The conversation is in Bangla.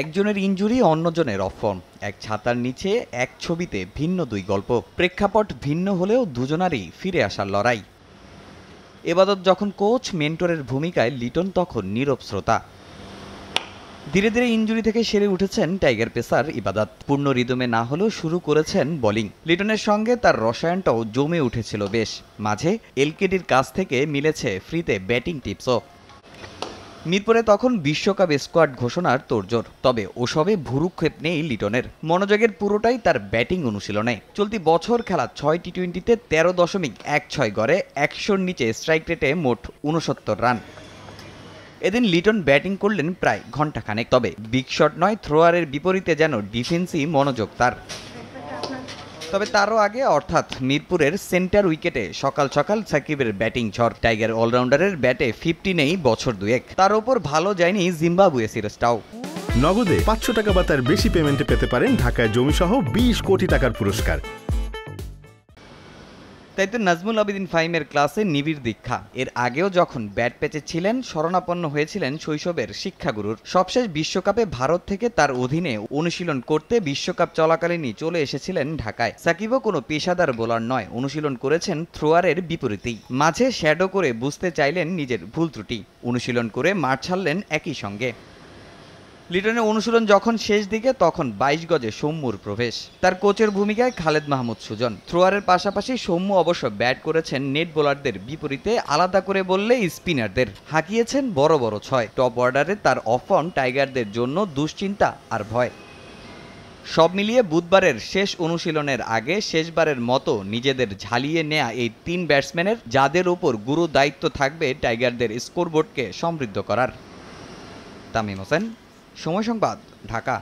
একজনের ইঞ্জুরি অন্যজনের অফর্ম এক ছাতার নিচে এক ছবিতে ভিন্ন দুই গল্প প্রেক্ষাপট ভিন্ন হলেও দুজনারই ফিরে আসার লড়াই এবাদত যখন কোচ মেন্টরের ভূমিকায় লিটন তখন নীরব শ্রোতা ধীরে ধীরে ইঞ্জুরি থেকে সেরে উঠেছেন টাইগার পেসার ইবাদত পূর্ণ রিদমে না হলেও শুরু করেছেন বোলিং লিটনের সঙ্গে তার রসায়নটাও জমে উঠেছিল বেশ মাঝে এলকেডির কাছ থেকে মিলেছে ফ্রিতে ব্যাটিং টিপসও মিরপুরে তখন বিশ্বকাপ স্কোয়াড ঘোষণার তোড়জোড় তবে ওসবে ভুরুক্ষেপ নেই লিটনের মনোযোগের পুরোটাই তার ব্যাটিং অনুশীলনে চলতি বছর খেলা ছয় টি টোয়েন্টিতে তেরো দশমিক এক ছয় গড়ে একশোর নিচে স্ট্রাইক রেটে মোট উনসত্তর রান এদিন লিটন ব্যাটিং করলেন প্রায় ঘণ্টাখানেক তবে বিগ শট নয় থ্রোয়ারের বিপরীতে যেন ডিফেন্সই মনোযোগ তার তবে তারও আগে অর্থাৎ মিরপুরের সেন্টার উইকেটে সকাল সকাল সাকিবের ব্যাটিং ঝড় টাইগার অলরাউন্ডারের ব্যাটে ফিফটি নেই বছর দুয়েক তার ওপর ভালো যায়নি জিম্বাবুয়ে সিরিজটাও নগদে পাঁচশো টাকা বা তার বেশি পেমেন্টে পেতে পারেন ঢাকায় জমিসহ বিশ কোটি টাকার পুরস্কার তাই তো নাজমুল আবেদিন ফাইমের ক্লাসে নিবিড় দীক্ষা এর আগেও যখন ব্যাট প্যাচে ছিলেন শরণাপন্ন হয়েছিলেন শৈশবের শিক্ষাগুরুর সবশেষ বিশ্বকাপে ভারত থেকে তার অধীনে অনুশীলন করতে বিশ্বকাপ চলাকালীনই চলে এসেছিলেন ঢাকায় সাকিবও কোনো পেশাদার বোলার নয় অনুশীলন করেছেন থ্রোয়ারের বিপরীতেই মাঝে শ্যাডো করে বুঝতে চাইলেন নিজের ভুল ত্রুটি অনুশীলন করে মাঠ ছাড়লেন একই সঙ্গে লিটনের অনুশীলন যখন শেষ দিকে তখন বাইশ গজে সৌম্যুর প্রবেশ তার কোচের ভূমিকায় খালেদ মাহমুদ সুজন থ্রোয়ারের পাশাপাশি সৌম্য অবশ্য ব্যাট করেছেন নেট বোলারদের বিপরীতে আলাদা করে বললে স্পিনারদের হাঁকিয়েছেন বড় বড় ছয় টপ অর্ডারে তার অফন টাইগারদের জন্য দুশ্চিন্তা আর ভয় সব মিলিয়ে বুধবারের শেষ অনুশীলনের আগে শেষবারের মতো নিজেদের ঝালিয়ে নেয়া এই তিন ব্যাটসম্যানের যাদের ওপর গুরু দায়িত্ব থাকবে টাইগারদের স্কোরবোর্ডকে সমৃদ্ধ করার তামিম হোসেন সময় সংবাদ ঢাকা